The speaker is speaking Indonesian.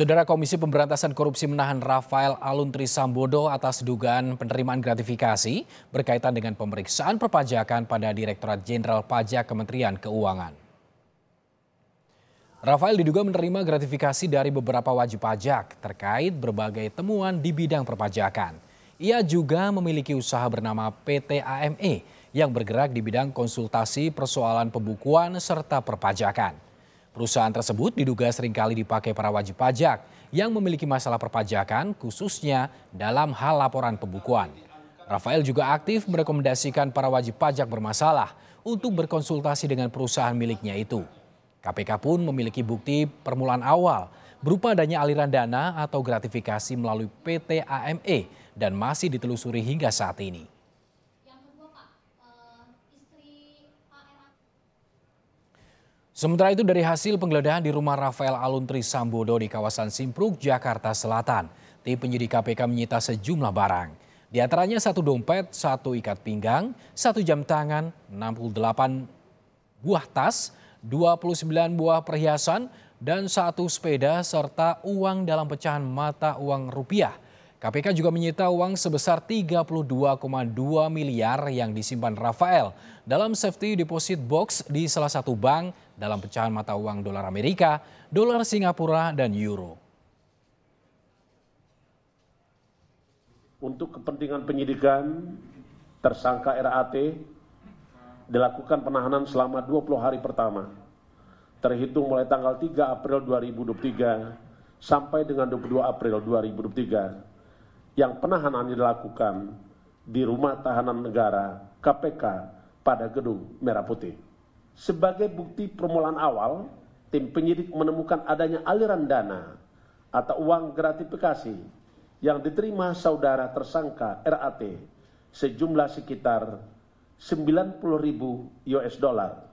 Saudara Komisi Pemberantasan Korupsi menahan Rafael Aluntri Sambodo atas dugaan penerimaan gratifikasi berkaitan dengan pemeriksaan perpajakan pada Direktorat Jenderal Pajak Kementerian Keuangan. Rafael diduga menerima gratifikasi dari beberapa wajib pajak terkait berbagai temuan di bidang perpajakan. Ia juga memiliki usaha bernama PT AME yang bergerak di bidang konsultasi persoalan pembukuan serta perpajakan. Perusahaan tersebut diduga seringkali dipakai para wajib pajak yang memiliki masalah perpajakan khususnya dalam hal laporan pembukuan. Rafael juga aktif merekomendasikan para wajib pajak bermasalah untuk berkonsultasi dengan perusahaan miliknya itu. KPK pun memiliki bukti permulaan awal berupa adanya aliran dana atau gratifikasi melalui PT AME dan masih ditelusuri hingga saat ini. Sementara itu dari hasil penggeledahan di rumah Rafael Aluntri Sambodo di kawasan Simpruk, Jakarta Selatan, tim penyidik KPK menyita sejumlah barang. Di antaranya satu dompet, satu ikat pinggang, satu jam tangan, 68 buah tas, 29 buah perhiasan, dan satu sepeda serta uang dalam pecahan mata uang rupiah. KPK juga menyita uang sebesar 32,2 miliar yang disimpan Rafael dalam safety deposit box di salah satu bank dalam pecahan mata uang dolar Amerika, dolar Singapura, dan euro. Untuk kepentingan penyidikan, tersangka RAT dilakukan penahanan selama 20 hari pertama, terhitung mulai tanggal 3 April 2023 sampai dengan 22 April 2023, yang penahanan dilakukan di Rumah Tahanan Negara KPK pada Gedung Merah Putih sebagai bukti permulaan awal tim penyidik menemukan adanya aliran dana atau uang gratifikasi yang diterima saudara tersangka RAT sejumlah sekitar 90.000 US dollar